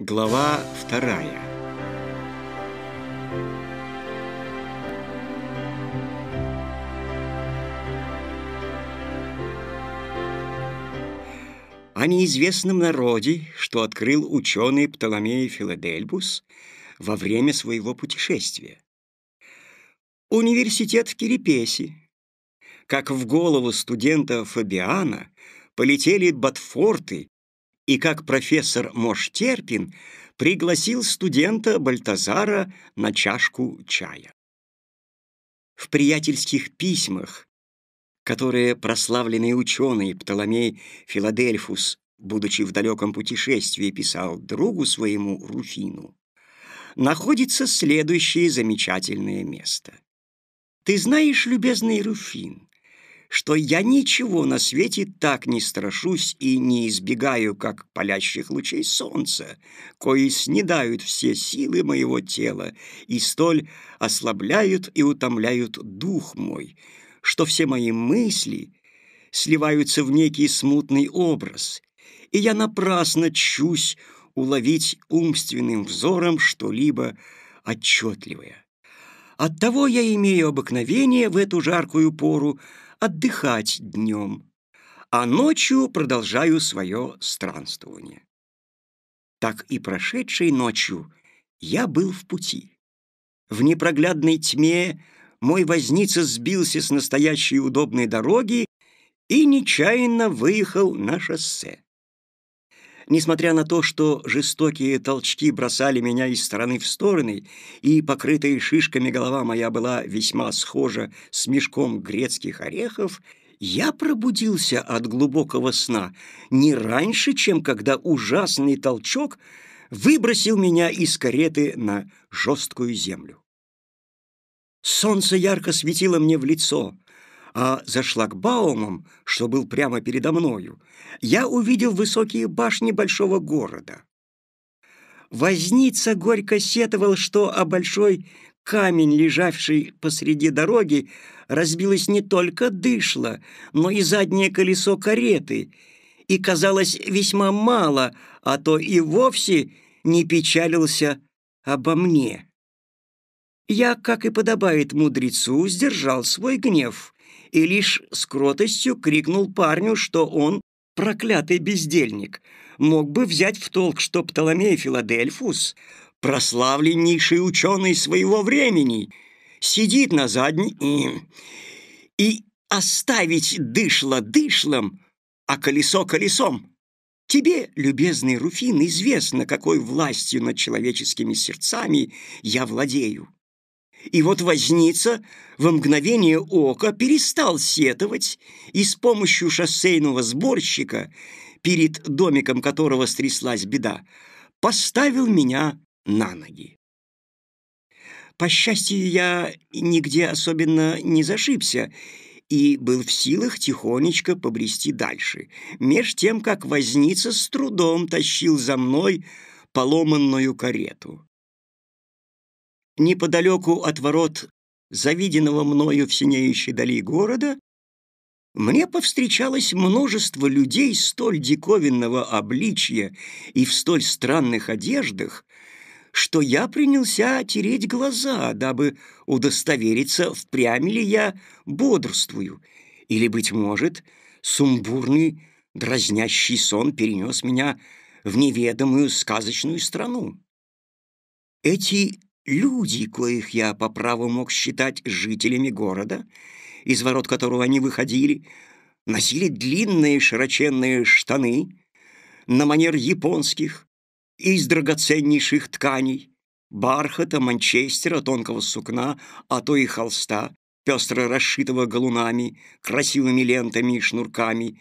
Глава вторая О неизвестном народе, что открыл ученый Птоломей Филадельбус во время своего путешествия. Университет в Кирипеси. Как в голову студента Фабиана полетели ботфорты и как профессор Моштерпин пригласил студента Бальтазара на чашку чая. В приятельских письмах, которые прославленный ученый Птоломей Филадельфус, будучи в далеком путешествии, писал другу своему Руфину, находится следующее замечательное место. «Ты знаешь, любезный Руфин, что я ничего на свете так не страшусь и не избегаю, как палящих лучей солнца, кои снедают все силы моего тела и столь ослабляют и утомляют дух мой, что все мои мысли сливаются в некий смутный образ, и я напрасно чусь уловить умственным взором что-либо отчетливое. Оттого я имею обыкновение в эту жаркую пору отдыхать днем, а ночью продолжаю свое странствование. Так и прошедшей ночью я был в пути. В непроглядной тьме мой возница сбился с настоящей удобной дороги и нечаянно выехал на шоссе. Несмотря на то, что жестокие толчки бросали меня из стороны в стороны, и покрытая шишками голова моя была весьма схожа с мешком грецких орехов, я пробудился от глубокого сна не раньше, чем когда ужасный толчок выбросил меня из кареты на жесткую землю. Солнце ярко светило мне в лицо, а за шлагбаумом, что был прямо передо мною, я увидел высокие башни большого города. Возница горько сетовал, что о а большой камень, лежавший посреди дороги, разбилось не только дышло, но и заднее колесо кареты, и казалось весьма мало, а то и вовсе не печалился обо мне. Я, как и подобает мудрецу, сдержал свой гнев и лишь с кротостью крикнул парню, что он проклятый бездельник, мог бы взять в толк, что Птоломей Филадельфус, прославленнейший ученый своего времени, сидит на задней и... и оставить дышло дышлом, а колесо колесом. Тебе, любезный Руфин, известно, какой властью над человеческими сердцами я владею. И вот возница во мгновение ока перестал сетовать и с помощью шоссейного сборщика, перед домиком которого стряслась беда, поставил меня на ноги. По счастью, я нигде особенно не зашибся и был в силах тихонечко побрести дальше, меж тем, как возница с трудом тащил за мной поломанную карету неподалеку от ворот завиденного мною в синеющей дали города, мне повстречалось множество людей столь диковинного обличья и в столь странных одеждах, что я принялся тереть глаза, дабы удостовериться, впрямь ли я бодрствую, или, быть может, сумбурный дразнящий сон перенес меня в неведомую сказочную страну. Эти Люди, коих я по праву мог считать жителями города, из ворот которого они выходили, носили длинные широченные штаны на манер японских из драгоценнейших тканей, бархата, манчестера, тонкого сукна, а то и холста, пестро расшитого галунами, красивыми лентами и шнурками,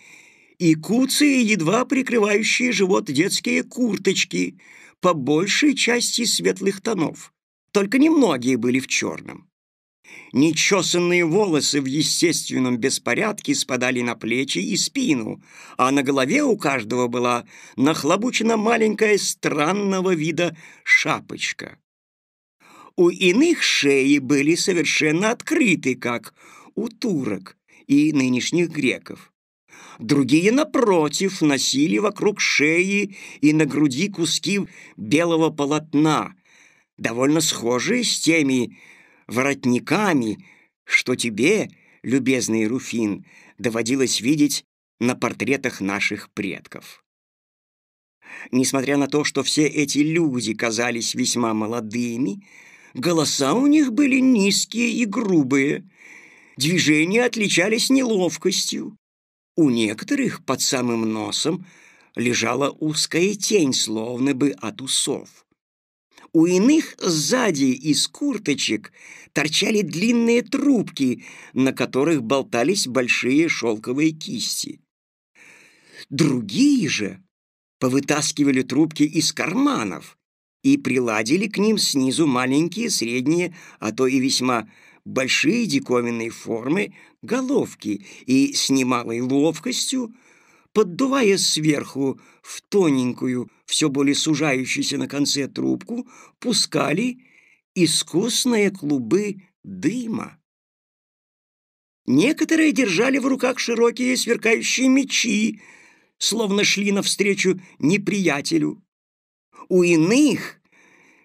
и куцы, едва прикрывающие живот детские курточки, по большей части светлых тонов, только немногие были в черном. Нечесанные волосы в естественном беспорядке спадали на плечи и спину, а на голове у каждого была нахлобучена маленькая странного вида шапочка. У иных шеи были совершенно открыты, как у турок и нынешних греков. Другие, напротив, носили вокруг шеи и на груди куски белого полотна, довольно схожие с теми воротниками, что тебе, любезный Руфин, доводилось видеть на портретах наших предков. Несмотря на то, что все эти люди казались весьма молодыми, голоса у них были низкие и грубые, движения отличались неловкостью. У некоторых под самым носом лежала узкая тень, словно бы от усов. У иных сзади из курточек торчали длинные трубки, на которых болтались большие шелковые кисти. Другие же повытаскивали трубки из карманов и приладили к ним снизу маленькие, средние, а то и весьма большие диковинные формы головки и с немалой ловкостью, поддувая сверху в тоненькую, все более сужающуюся на конце трубку, пускали искусные клубы дыма. Некоторые держали в руках широкие сверкающие мечи, словно шли навстречу неприятелю. У иных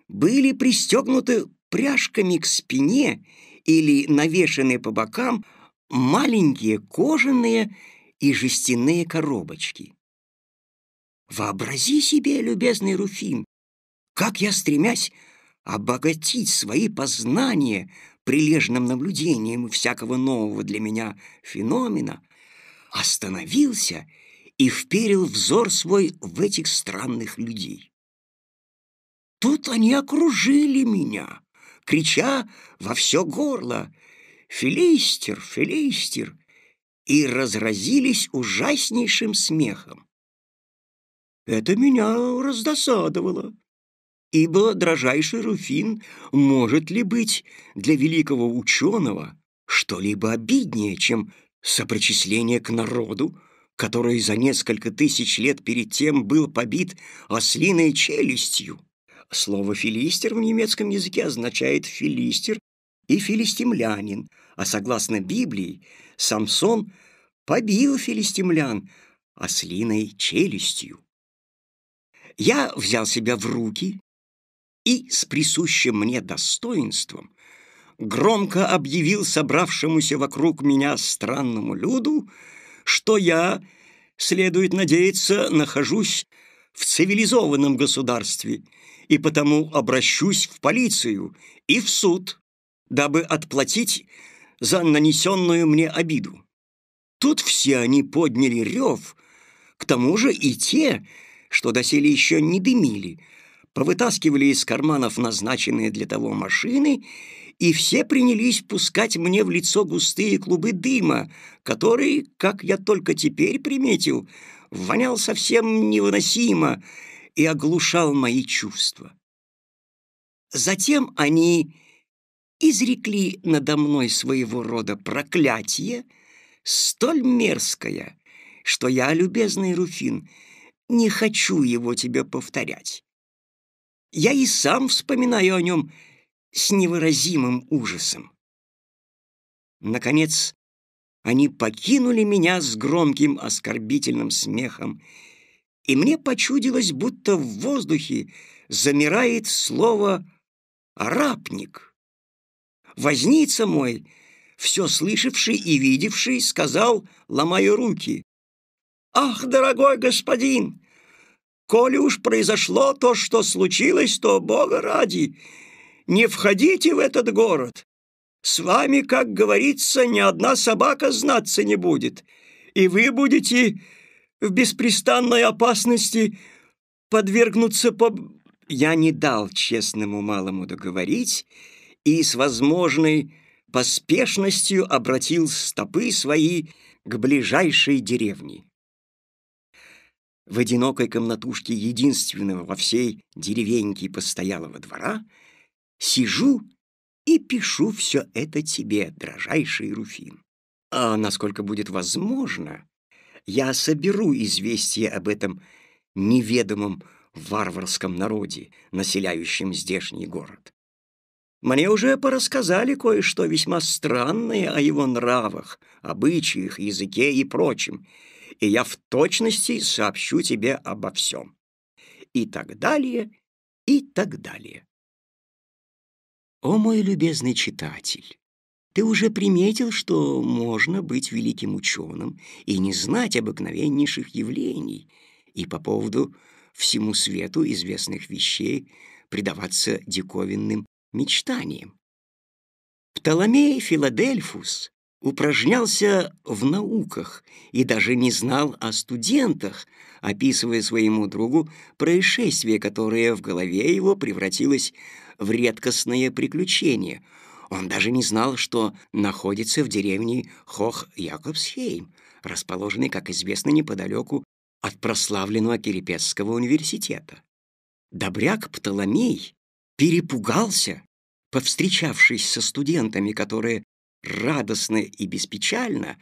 были пристегнуты пряжками к спине или навешаны по бокам маленькие кожаные и жестяные коробочки. Вообрази себе, любезный Руфин, как я, стремясь обогатить свои познания прилежным наблюдением всякого нового для меня феномена, остановился и вперил взор свой в этих странных людей. Тут они окружили меня, крича во все горло «Филистер! Филистер!» и разразились ужаснейшим смехом. Это меня раздосадовало. Ибо дрожайший Руфин может ли быть для великого ученого что-либо обиднее, чем сопричисление к народу, который за несколько тысяч лет перед тем был побит ослиной челюстью? Слово «филистер» в немецком языке означает «филистер» и «филистимлянин», а согласно Библии, Самсон побил филистимлян ослиной челюстью. Я взял себя в руки и с присущим мне достоинством громко объявил собравшемуся вокруг меня странному люду, что я, следует надеяться, нахожусь в цивилизованном государстве и потому обращусь в полицию и в суд, дабы отплатить за нанесенную мне обиду. Тут все они подняли рев, к тому же и те, что доселе еще не дымили, повытаскивали из карманов назначенные для того машины, и все принялись пускать мне в лицо густые клубы дыма, который, как я только теперь приметил, вонял совсем невыносимо и оглушал мои чувства. Затем они изрекли надо мной своего рода проклятие, столь мерзкое, что я, любезный Руфин, — не хочу его тебе повторять. Я и сам вспоминаю о нем с невыразимым ужасом. Наконец, они покинули меня с громким оскорбительным смехом, и мне почудилось, будто в воздухе замирает слово «арапник». Возница мой, все слышавший и видевший, сказал, ломая руки, «Ах, дорогой господин, Коли уж произошло то, что случилось, то, Бога ради, не входите в этот город. С вами, как говорится, ни одна собака знаться не будет, и вы будете в беспрестанной опасности подвергнуться по...» Я не дал честному малому договорить и с возможной поспешностью обратил стопы свои к ближайшей деревне в одинокой комнатушке единственного во всей деревеньке постоялого двора, сижу и пишу все это тебе, дрожайший Руфин. А насколько будет возможно, я соберу известие об этом неведомом варварском народе, населяющем здешний город. Мне уже порассказали кое-что весьма странное о его нравах, обычаях, языке и прочем, и я в точности сообщу тебе обо всем. И так далее, и так далее. О мой любезный читатель! Ты уже приметил, что можно быть великим ученым и не знать обыкновеннейших явлений, и по поводу всему свету известных вещей предаваться диковинным мечтаниям. Птоломей Филадельфус упражнялся в науках и даже не знал о студентах, описывая своему другу происшествие, которое в голове его превратилось в редкостное приключение. Он даже не знал, что находится в деревне Хох-Якобсхейм, расположенной, как известно, неподалеку от прославленного Кирипецкого университета. Добряк Птоломей перепугался, повстречавшись со студентами, которые радостно и беспечально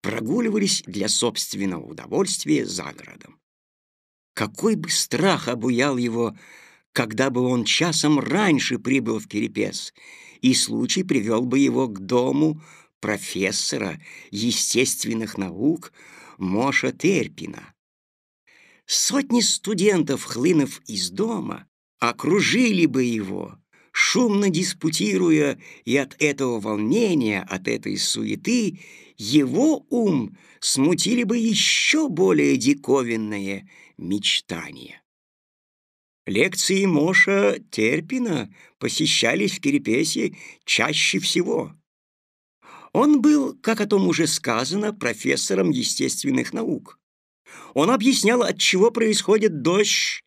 прогуливались для собственного удовольствия за городом. Какой бы страх обуял его, когда бы он часом раньше прибыл в Кирипес, и случай привел бы его к дому профессора естественных наук Моша Терпина. Сотни студентов, хлынув из дома, окружили бы его, шумно диспутируя, и от этого волнения, от этой суеты, его ум смутили бы еще более диковинные мечтания. Лекции Моша Терпина посещались в Кирипесе чаще всего. Он был, как о том уже сказано, профессором естественных наук. Он объяснял, от чего происходит дождь,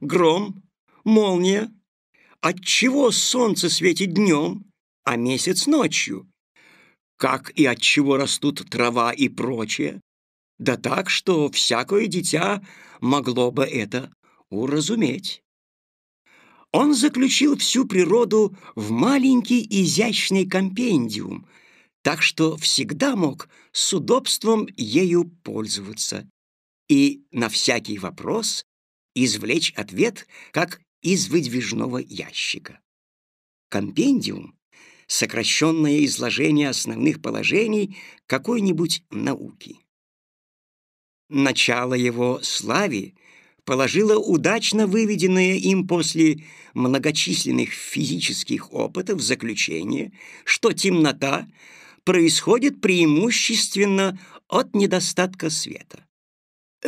гром, молния, отчего солнце светит днем, а месяц ночью? Как и отчего растут трава и прочее? Да так, что всякое дитя могло бы это уразуметь. Он заключил всю природу в маленький изящный компендиум, так что всегда мог с удобством ею пользоваться и на всякий вопрос извлечь ответ как из выдвижного ящика. Компендиум — сокращенное изложение основных положений какой-нибудь науки. Начало его славе положило удачно выведенное им после многочисленных физических опытов заключение, что темнота происходит преимущественно от недостатка света.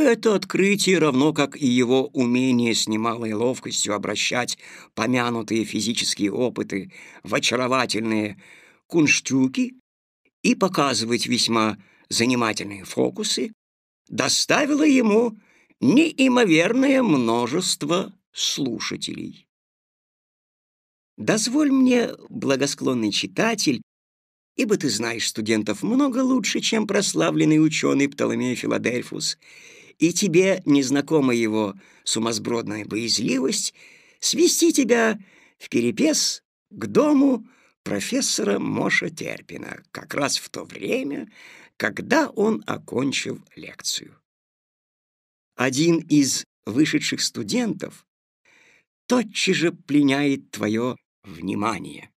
Это открытие, равно как и его умение с немалой ловкостью обращать помянутые физические опыты в очаровательные кунштюки и показывать весьма занимательные фокусы, доставило ему неимоверное множество слушателей. Дозволь мне, благосклонный читатель, ибо ты знаешь студентов много лучше, чем прославленный ученый Птоломей Филадельфус, и тебе незнакома его сумасбродная боязливость свести тебя в перепес к дому профессора Моша Терпина как раз в то время, когда он окончил лекцию. Один из вышедших студентов тотчас же пленяет твое внимание.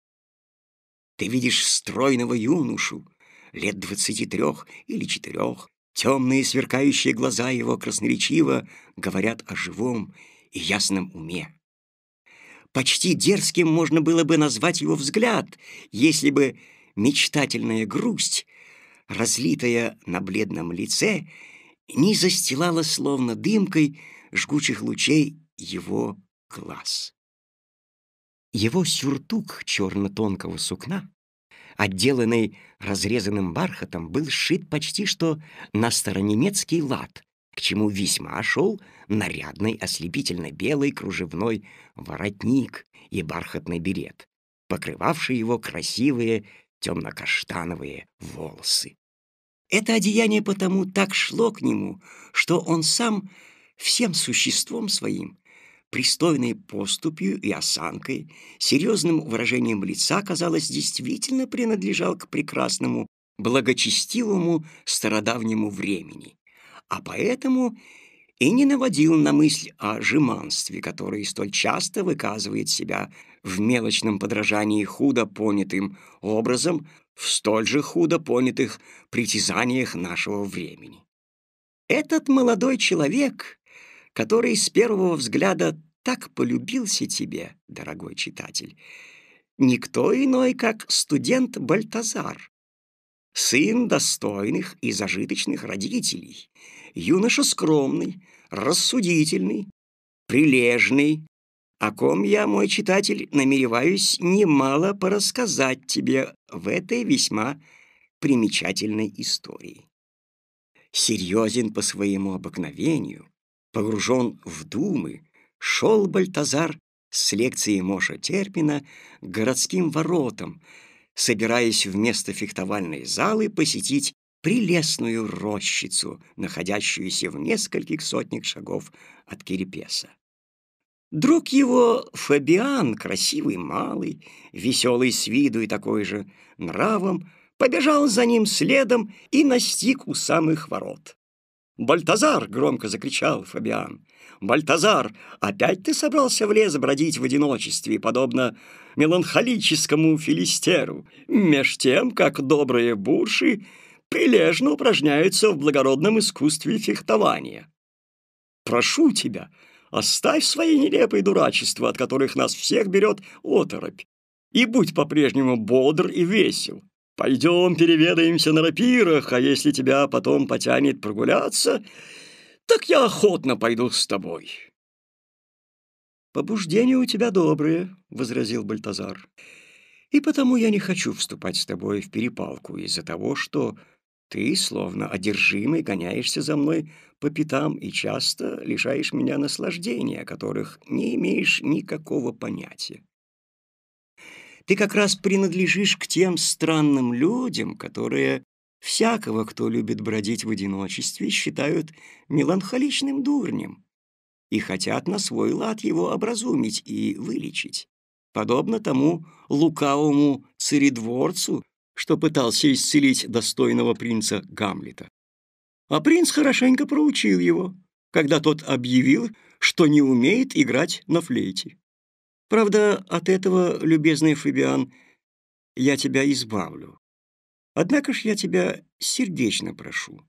Ты видишь стройного юношу лет двадцати трех или четырех, Темные сверкающие глаза его красноречиво говорят о живом и ясном уме. Почти дерзким можно было бы назвать его взгляд, если бы мечтательная грусть, разлитая на бледном лице, не застилала словно дымкой жгучих лучей его глаз. Его сюртук черно-тонкого сукна отделанный разрезанным бархатом, был сшит почти что на старонемецкий лад, к чему весьма шел нарядный ослепительно-белый кружевной воротник и бархатный берет, покрывавший его красивые темно-каштановые волосы. Это одеяние потому так шло к нему, что он сам всем существом своим пристойной поступью и осанкой, серьезным выражением лица, казалось, действительно принадлежал к прекрасному, благочестивому стародавнему времени, а поэтому и не наводил на мысль о жеманстве, которое столь часто выказывает себя в мелочном подражании худо понятым образом в столь же худо понятых притязаниях нашего времени. Этот молодой человек который с первого взгляда так полюбился тебе, дорогой читатель. Никто иной, как студент Бальтазар, сын достойных и зажиточных родителей, юноша скромный, рассудительный, прилежный, о ком я, мой читатель, намереваюсь немало порассказать тебе в этой весьма примечательной истории. Серьезен по своему обыкновению, Погружен в думы, шел Бальтазар с лекцией Моша Терпина к городским воротам, собираясь вместо фехтовальной залы посетить прелестную рощицу, находящуюся в нескольких сотнях шагов от Кирипеса. Друг его Фабиан, красивый малый, веселый с виду и такой же нравом, побежал за ним следом и настиг у самых ворот. «Бальтазар!» — громко закричал Фабиан. «Бальтазар, опять ты собрался в лес бродить в одиночестве, подобно меланхолическому филистеру, меж тем, как добрые бурши прилежно упражняются в благородном искусстве фехтования. Прошу тебя, оставь свои нелепые дурачества, от которых нас всех берет оторопь, и будь по-прежнему бодр и весел. Пойдем переведаемся на рапирах, а если тебя потом потянет прогуляться, так я охотно пойду с тобой». «Побуждения у тебя добрые», — возразил Бальтазар. «И потому я не хочу вступать с тобой в перепалку из-за того, что ты, словно одержимый, гоняешься за мной по пятам и часто лишаешь меня наслаждения, о которых не имеешь никакого понятия. Ты как раз принадлежишь к тем странным людям, которые всякого, кто любит бродить в одиночестве, считают меланхоличным дурнем и хотят на свой лад его образумить и вылечить. Подобно тому лукавому царедворцу, что пытался исцелить достойного принца Гамлета. А принц хорошенько проучил его, когда тот объявил, что не умеет играть на флейте. Правда, от этого, любезный Фабиан, я тебя избавлю. Однако ж я тебя сердечно прошу,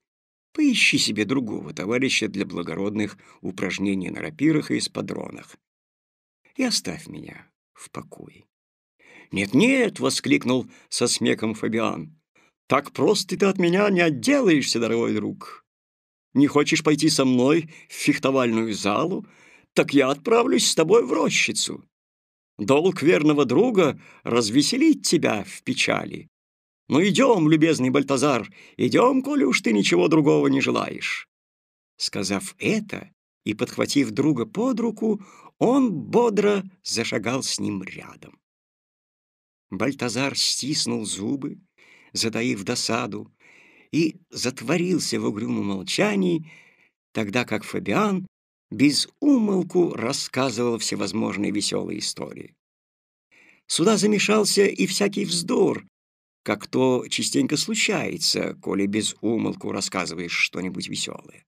поищи себе другого товарища для благородных упражнений на рапирах и эспадронах. И оставь меня в покое. «Нет-нет!» — воскликнул со смехом Фабиан. «Так просто ты от меня не отделаешься, дорогой друг. Не хочешь пойти со мной в фехтовальную залу? Так я отправлюсь с тобой в рощицу. Долг верного друга — развеселить тебя в печали. Ну идем, любезный Бальтазар, идем, коли уж ты ничего другого не желаешь». Сказав это и подхватив друга под руку, он бодро зашагал с ним рядом. Бальтазар стиснул зубы, затаив досаду, и затворился в угрюмом молчании, тогда как Фабиан без умолку рассказывал всевозможные веселые истории. Сюда замешался и всякий вздор, как то частенько случается, коли без умолку рассказываешь что-нибудь веселое.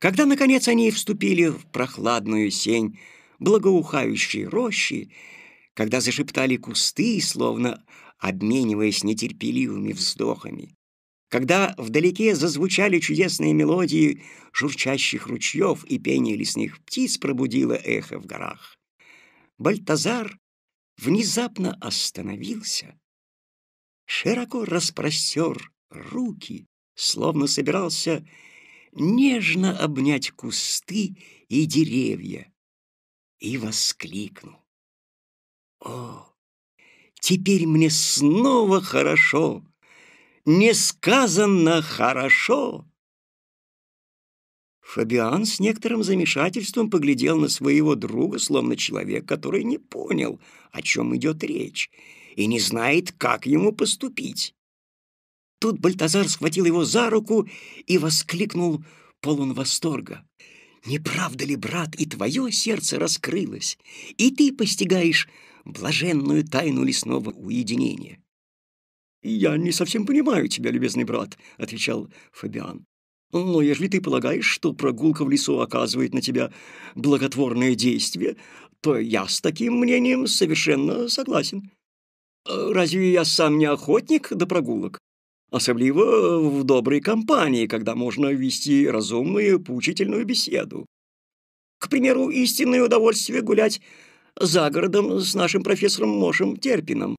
Когда, наконец, они вступили в прохладную сень благоухающей рощи, когда зашептали кусты, словно обмениваясь нетерпеливыми вздохами, когда вдалеке зазвучали чудесные мелодии журчащих ручьев и пение лесных птиц пробудило эхо в горах, Бальтазар внезапно остановился, широко распростер руки, словно собирался нежно обнять кусты и деревья, и воскликнул. «О, теперь мне снова хорошо!» несказанно хорошо. Фабиан с некоторым замешательством поглядел на своего друга, словно человек, который не понял, о чем идет речь, и не знает, как ему поступить. Тут Бальтазар схватил его за руку и воскликнул полон восторга. «Не правда ли, брат, и твое сердце раскрылось, и ты постигаешь блаженную тайну лесного уединения?» «Я не совсем понимаю тебя, любезный брат», — отвечал Фабиан. «Но если ты полагаешь, что прогулка в лесу оказывает на тебя благотворное действие, то я с таким мнением совершенно согласен. Разве я сам не охотник до прогулок? Особливо в доброй компании, когда можно вести разумную, поучительную беседу. К примеру, истинное удовольствие гулять за городом с нашим профессором Мошем Терпином.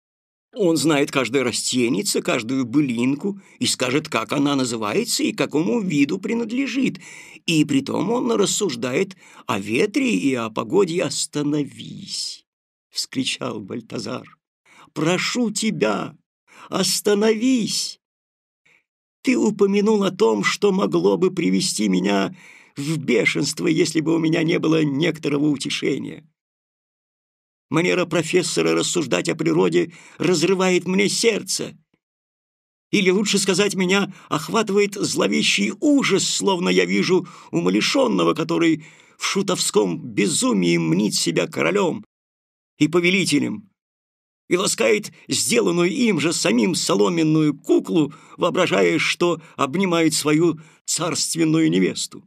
Он знает каждое растенице, каждую былинку и скажет, как она называется и какому виду принадлежит. И притом он рассуждает о ветре и о погоде. «Остановись!» — вскричал Бальтазар. «Прошу тебя, остановись!» Ты упомянул о том, что могло бы привести меня в бешенство, если бы у меня не было некоторого утешения. Манера профессора рассуждать о природе разрывает мне сердце. Или, лучше сказать, меня охватывает зловещий ужас, словно я вижу умалишенного, который в шутовском безумии мнит себя королем и повелителем и ласкает сделанную им же самим соломенную куклу, воображая, что обнимает свою царственную невесту.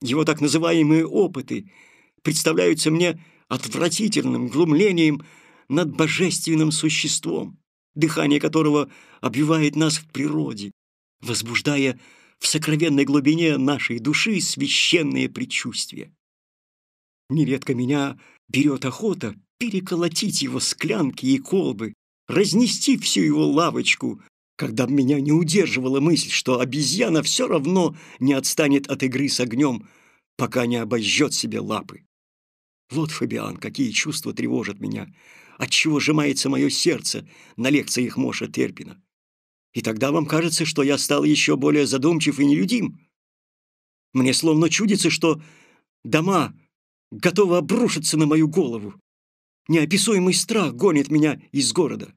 Его так называемые опыты представляются мне отвратительным глумлением над божественным существом, дыхание которого обвивает нас в природе, возбуждая в сокровенной глубине нашей души священные предчувствия. Нередко меня берет охота переколотить его склянки и колбы, разнести всю его лавочку, когда меня не удерживала мысль, что обезьяна все равно не отстанет от игры с огнем, пока не обожжет себе лапы. Вот, Фабиан, какие чувства тревожат меня! Отчего сжимается мое сердце на лекциях Моша Терпина? И тогда вам кажется, что я стал еще более задумчив и нелюдим? Мне словно чудится, что дома готовы обрушиться на мою голову. Неописуемый страх гонит меня из города.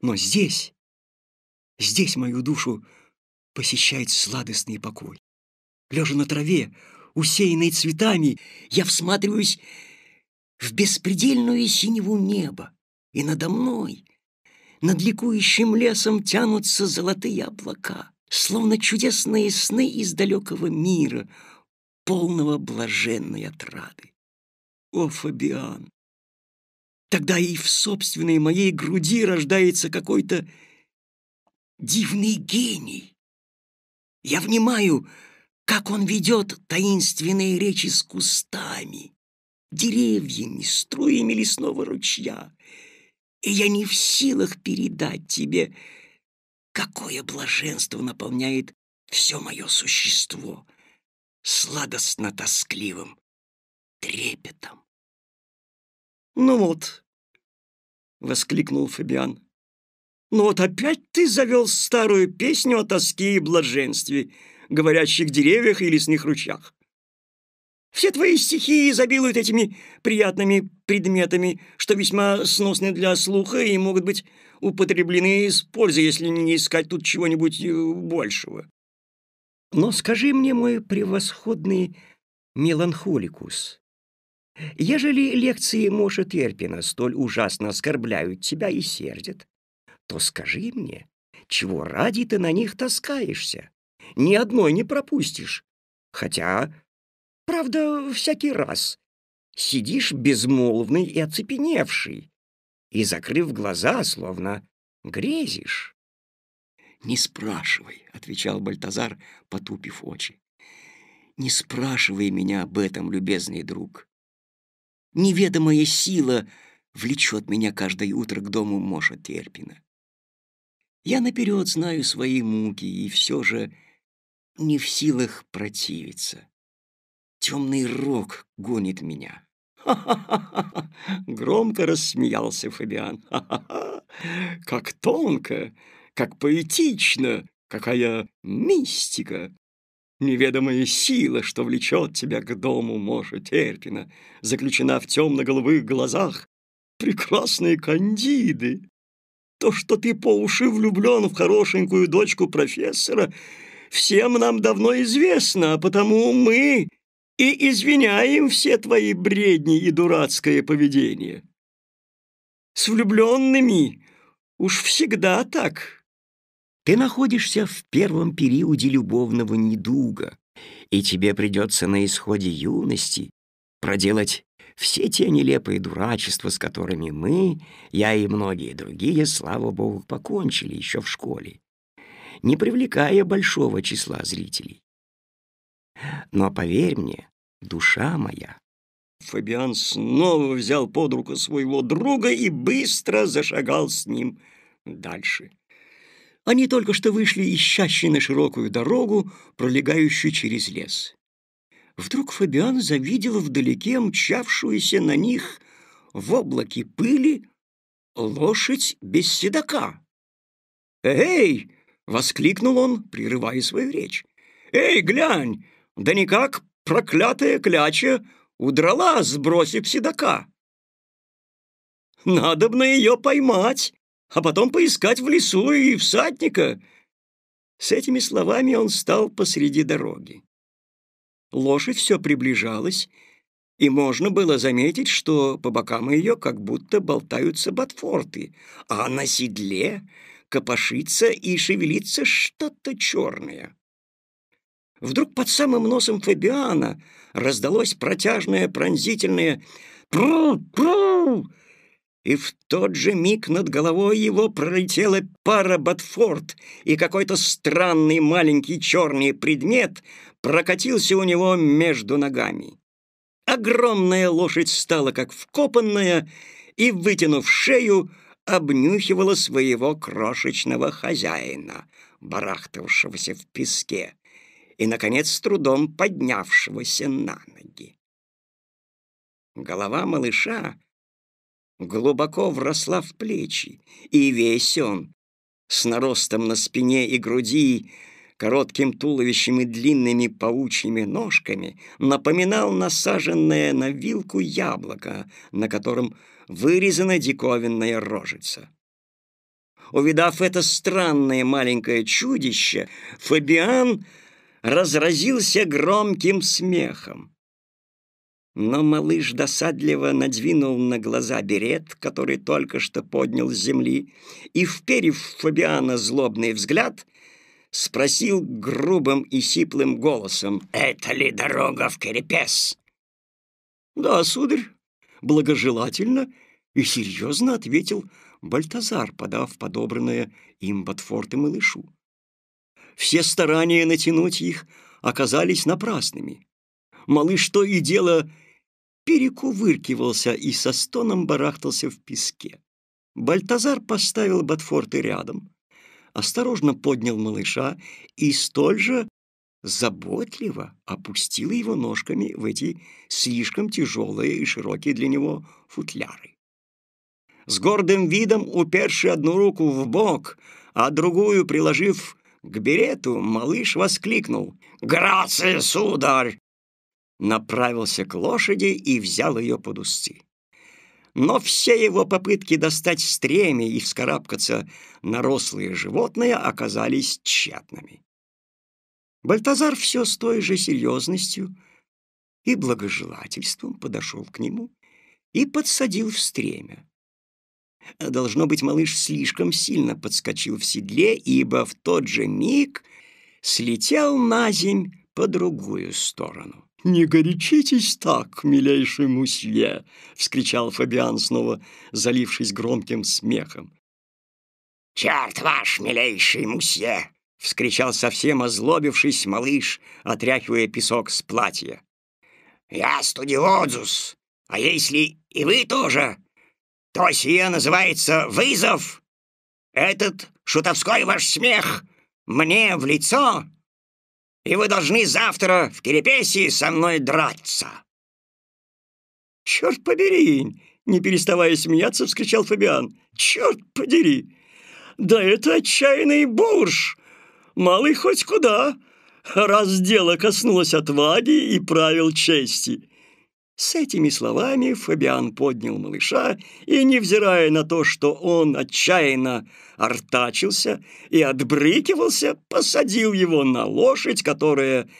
Но здесь, здесь мою душу посещает сладостный покой. Лежа на траве, усеянной цветами, я всматриваюсь в беспредельную синеву небо, и надо мной, над ликующим лесом, тянутся золотые облака, словно чудесные сны из далекого мира, полного блаженной отрады. О, Фабиан! Тогда и в собственной моей груди рождается какой-то дивный гений. Я внимаю как он ведет таинственные речи с кустами, деревьями, струями лесного ручья. И я не в силах передать тебе, какое блаженство наполняет все мое существо сладостно-тоскливым трепетом. «Ну вот», — воскликнул Фабиан, — «ну вот опять ты завел старую песню о тоске и блаженстве» говорящих деревьях и лесных ручьях. Все твои стихи изобилуют этими приятными предметами, что весьма сносны для слуха и могут быть употреблены с пользой, если не искать тут чего-нибудь э, большего. Но скажи мне, мой превосходный меланхоликус, ежели лекции Моша Терпина столь ужасно оскорбляют тебя и сердят, то скажи мне, чего ради ты на них таскаешься? ни одной не пропустишь. Хотя, правда, всякий раз сидишь безмолвный и оцепеневший, и, закрыв глаза, словно грезишь. «Не спрашивай», — отвечал Бальтазар, потупив очи. «Не спрашивай меня об этом, любезный друг. Неведомая сила влечет меня каждое утро к дому Моша Терпина. Я наперед знаю свои муки, и все же не в силах противиться. Темный рок гонит меня. «Ха-ха-ха!» — громко рассмеялся Фабиан. «Ха-ха-ха! Как тонко, как поэтично, какая мистика! Неведомая сила, что влечет тебя к дому Моши Терпина, заключена в темно-голубых глазах, прекрасные кандиды! То, что ты по уши влюблен в хорошенькую дочку профессора — всем нам давно известно, а потому мы и извиняем все твои бредни и дурацкое поведение. С влюбленными уж всегда так. Ты находишься в первом периоде любовного недуга, и тебе придется на исходе юности проделать все те нелепые дурачества, с которыми мы, я и многие другие, слава богу, покончили еще в школе не привлекая большого числа зрителей. Но поверь мне, душа моя. Фабиан снова взял под руку своего друга и быстро зашагал с ним дальше. Они только что вышли из чащи на широкую дорогу, пролегающую через лес. Вдруг Фабиан завидел вдалеке мчавшуюся на них в облаке пыли лошадь без седока. «Эй!» Воскликнул он, прерывая свою речь. «Эй, глянь! Да никак проклятая кляча удрала, сбросив седока!» «Надобно ее поймать, а потом поискать в лесу и всадника!» С этими словами он стал посреди дороги. Лошадь все приближалась, и можно было заметить, что по бокам ее как будто болтаются ботфорты, а на седле копошится и шевелится что-то черное. Вдруг под самым носом Фабиана раздалось протяжное пронзительное «Пру-пру!» И в тот же миг над головой его пролетела пара Батфорд, и какой-то странный маленький черный предмет прокатился у него между ногами. Огромная лошадь стала как вкопанная и, вытянув шею, обнюхивала своего крошечного хозяина, барахтавшегося в песке и, наконец, с трудом поднявшегося на ноги. Голова малыша глубоко вросла в плечи, и весь он, с наростом на спине и груди, коротким туловищем и длинными паучьими ножками, напоминал насаженное на вилку яблоко, на котором вырезана диковинная рожица. Увидав это странное маленькое чудище, Фабиан разразился громким смехом. Но малыш досадливо надвинул на глаза берет, который только что поднял с земли, и, вперев Фабиана злобный взгляд, спросил грубым и сиплым голосом, «Это ли дорога в Керепес?» «Да, сударь», благожелательно и серьезно ответил Бальтазар, подав подобранное им Батфорд и малышу. Все старания натянуть их оказались напрасными. Малыш то и дело перекувыркивался и со стоном барахтался в песке. Бальтазар поставил Батфорты рядом, осторожно поднял малыша и столь же заботливо опустила его ножками в эти слишком тяжелые и широкие для него футляры. С гордым видом уперши одну руку в бок, а другую приложив к берету, малыш воскликнул «Грация, сударь!» Направился к лошади и взял ее под узцы. Но все его попытки достать стремя и вскарабкаться на рослые животные оказались тщетными. Бальтазар все с той же серьезностью и благожелательством подошел к нему и подсадил в стремя. Должно быть, малыш слишком сильно подскочил в седле, ибо в тот же миг слетел на земь по другую сторону. «Не горячитесь так, милейший мусье!» — вскричал Фабиан снова, залившись громким смехом. «Черт ваш, милейший мусье!» — вскричал совсем озлобившись малыш, отряхивая песок с платья. «Я студиозус, а если и вы тоже, то сие называется вызов. Этот шутовской ваш смех мне в лицо, и вы должны завтра в Керепесии со мной драться». «Черт побери!» — не переставая смеяться, вскричал Фабиан. «Черт подери! Да это отчаянный бурж!» малый хоть куда, раз дело коснулось отваги и правил чести». С этими словами Фабиан поднял малыша и, невзирая на то, что он отчаянно артачился и отбрыкивался, посадил его на лошадь, которая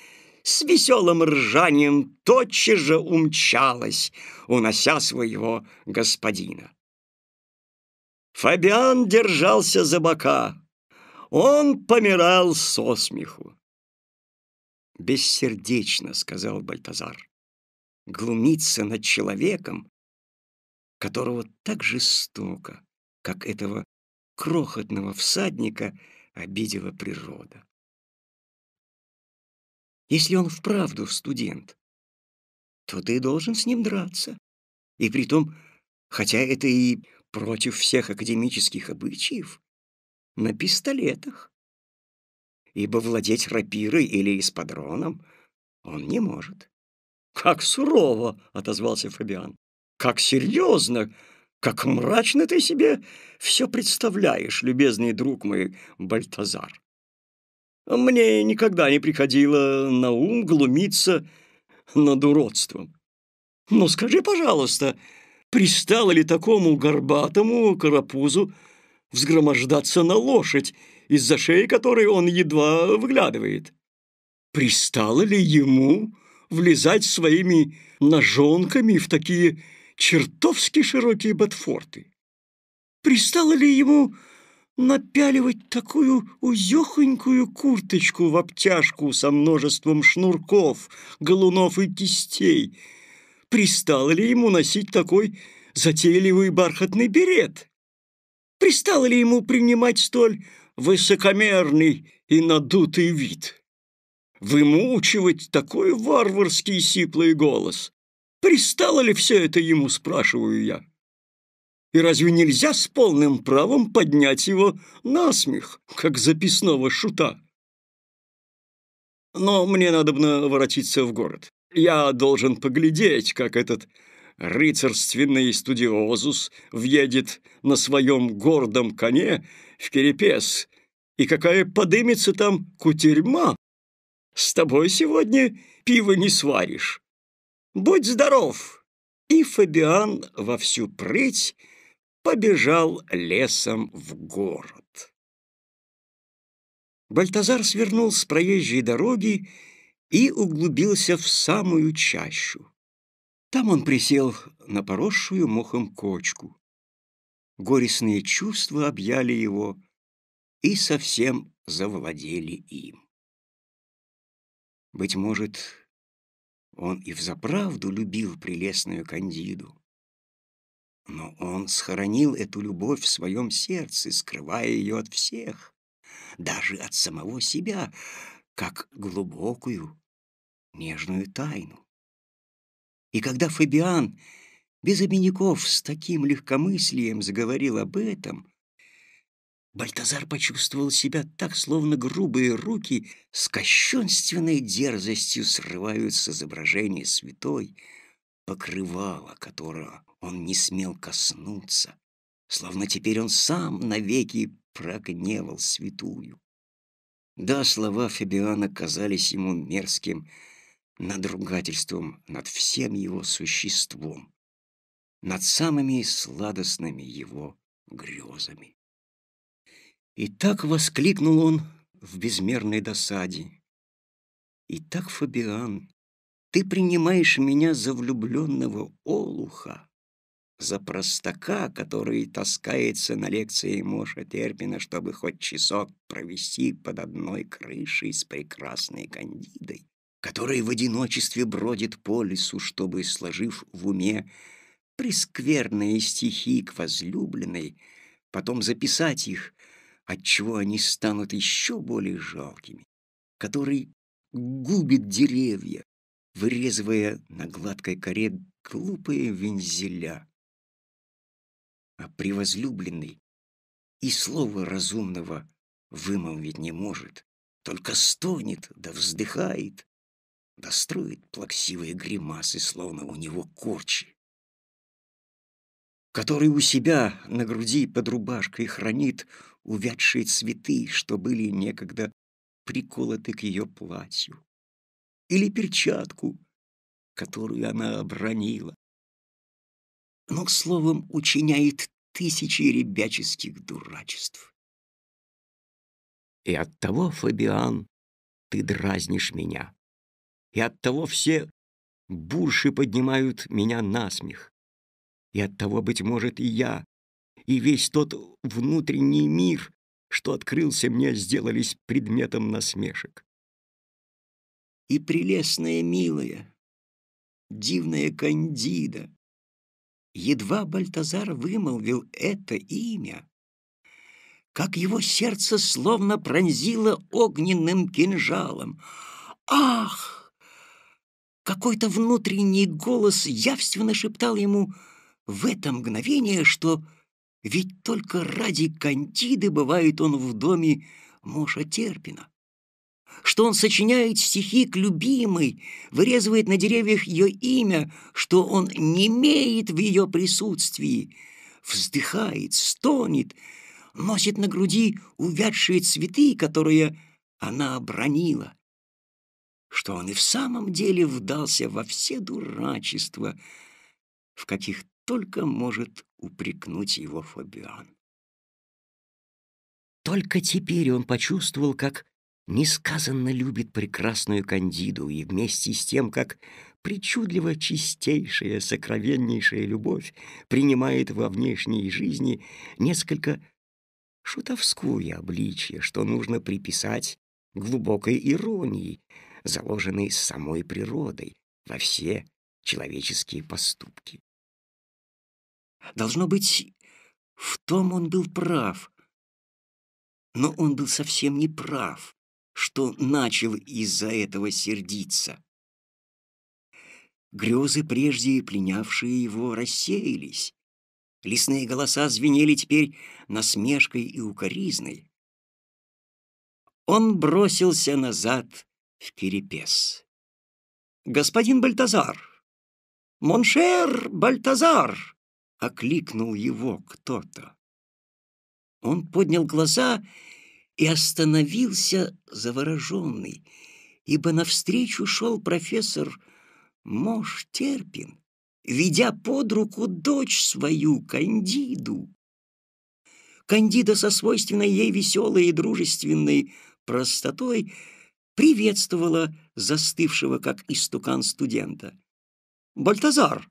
с веселым ржанием тотчас же умчалась, унося своего господина. Фабиан держался за бока, он помирал со смеху. «Бессердечно», — сказал Бальтазар, — «глумиться над человеком, которого так жестоко, как этого крохотного всадника, обидела природа. Если он вправду студент, то ты должен с ним драться, и при том, хотя это и против всех академических обычаев, на пистолетах, ибо владеть рапирой или эспадроном он не может. «Как сурово!» — отозвался Фабиан. «Как серьезно! Как мрачно ты себе все представляешь, любезный друг мой Бальтазар!» «Мне никогда не приходило на ум глумиться над уродством. Но скажи, пожалуйста, пристало ли такому горбатому карапузу взгромождаться на лошадь, из-за шеи которой он едва выглядывает. Пристало ли ему влезать своими ножонками в такие чертовски широкие ботфорты? Пристало ли ему напяливать такую узехонькую курточку в обтяжку со множеством шнурков, галунов и кистей? Пристало ли ему носить такой затейливый бархатный берет? Пристало ли ему принимать столь высокомерный и надутый вид? Вымучивать такой варварский сиплый голос? Пристало ли все это ему, спрашиваю я? И разве нельзя с полным правом поднять его на смех, как записного шута? Но мне надобно воротиться в город. Я должен поглядеть, как этот рыцарственный студиозус въедет на своем гордом коне в Керепес, и какая подымется там кутерьма. С тобой сегодня пиво не сваришь. Будь здоров!» И Фабиан во всю прыть побежал лесом в город. Бальтазар свернул с проезжей дороги и углубился в самую чащу. Там он присел на поросшую мохом кочку. Горестные чувства объяли его и совсем завладели им. Быть может, он и взаправду любил прелестную Кандиду. Но он схоронил эту любовь в своем сердце, скрывая ее от всех, даже от самого себя, как глубокую, нежную тайну. И когда Фабиан без обиняков с таким легкомыслием заговорил об этом, Бальтазар почувствовал себя так, словно грубые руки с кощунственной дерзостью срывают с изображения святой, покрывала которого он не смел коснуться, словно теперь он сам навеки прогневал святую. Да, слова Фабиана казались ему мерзким надругательством над всем его существом, над самыми сладостными его грезами. И так воскликнул он в безмерной досаде. И так, Фабиан, ты принимаешь меня за влюбленного олуха, за простака, который таскается на лекции Моша Терпина, чтобы хоть часок провести под одной крышей с прекрасной кандидой который в одиночестве бродит по лесу, чтобы, сложив в уме прескверные стихи к возлюбленной, потом записать их, отчего они станут еще более жалкими, который губит деревья, вырезывая на гладкой коре глупые вензеля. А при возлюбленной и слова разумного вымолвить не может, только стонет да вздыхает, да плаксивые гримасы, словно у него корчи, который у себя на груди под рубашкой хранит увядшие цветы, что были некогда приколоты к ее платью, или перчатку, которую она обронила. Но, словом, учиняет тысячи ребяческих дурачеств. И оттого, Фабиан, ты дразнишь меня и оттого все бурши поднимают меня на смех. И оттого, быть может, и я, и весь тот внутренний мир, что открылся мне, сделались предметом насмешек. И прелестная милая, дивная Кандида. Едва Бальтазар вымолвил это имя, как его сердце словно пронзило огненным кинжалом. «Ах!» Какой-то внутренний голос явственно шептал ему в это мгновение, что ведь только ради Кантиды бывает он в доме Моша Терпина, что он сочиняет стихи к любимой, вырезывает на деревьях ее имя, что он не имеет в ее присутствии, вздыхает, стонет, носит на груди увядшие цветы, которые она обронила, что он и в самом деле вдался во все дурачества, в каких только может упрекнуть его Фабиан. Только теперь он почувствовал, как несказанно любит прекрасную Кандиду и вместе с тем, как причудливо чистейшая, сокровеннейшая любовь принимает во внешней жизни несколько шутовское обличие, что нужно приписать глубокой иронии, заложенные самой природой во все человеческие поступки. Должно быть, в том он был прав. Но он был совсем не прав, что начал из-за этого сердиться. Грезы, прежде пленявшие его, рассеялись. Лесные голоса звенели теперь насмешкой и укоризной. Он бросился назад в перепес. «Господин Бальтазар! Моншер Бальтазар!» — окликнул его кто-то. Он поднял глаза и остановился завороженный, ибо навстречу шел профессор Мош Терпин, ведя под руку дочь свою, Кандиду. Кандида со свойственной ей веселой и дружественной простотой — приветствовала застывшего, как истукан, студента. «Бальтазар!»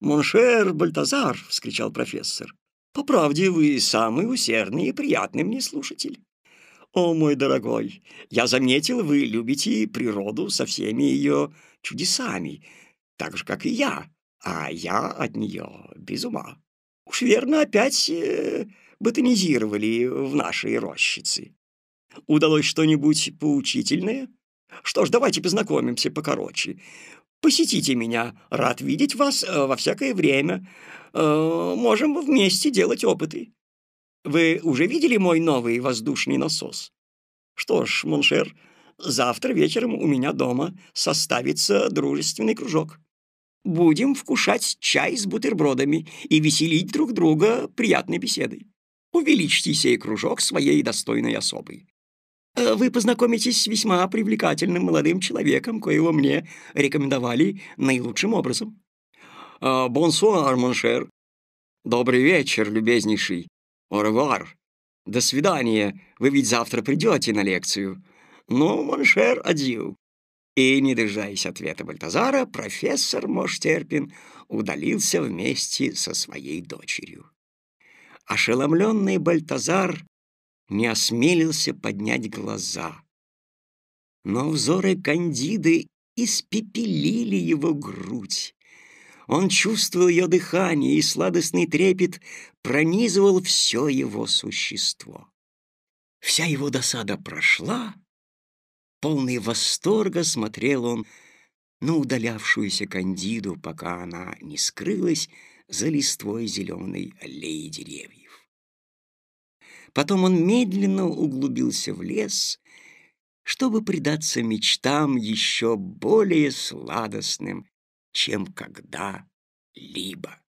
«Моншер Бальтазар!» — вскричал профессор. «По правде, вы самый усердный и приятный мне слушатель. О, мой дорогой, я заметил, вы любите природу со всеми ее чудесами, так же, как и я, а я от нее без ума. Уж верно, опять э, ботанизировали в нашей рощице». Удалось что-нибудь поучительное? Что ж, давайте познакомимся покороче. Посетите меня, рад видеть вас э, во всякое время. Э, можем вместе делать опыты. Вы уже видели мой новый воздушный насос? Что ж, Моншер, завтра вечером у меня дома составится дружественный кружок. Будем вкушать чай с бутербродами и веселить друг друга приятной беседой. Увеличьте сей кружок своей достойной особой. Э, вы познакомитесь с весьма привлекательным молодым человеком, коего мне рекомендовали наилучшим образом». Э, «Бонсуар, моншер!» «Добрый вечер, любезнейший!» «Оревуар!» «До свидания! Вы ведь завтра придете на лекцию!» «Ну, моншер, адью!» И, не дожидаясь ответа Бальтазара, профессор Моштерпин удалился вместе со своей дочерью. Ошеломленный Бальтазар не осмелился поднять глаза. Но взоры Кандиды испепелили его грудь. Он чувствовал ее дыхание, и сладостный трепет пронизывал все его существо. Вся его досада прошла, полный восторга смотрел он на удалявшуюся Кандиду, пока она не скрылась за листвой зеленой аллеи деревьев. Потом он медленно углубился в лес, чтобы предаться мечтам еще более сладостным, чем когда-либо.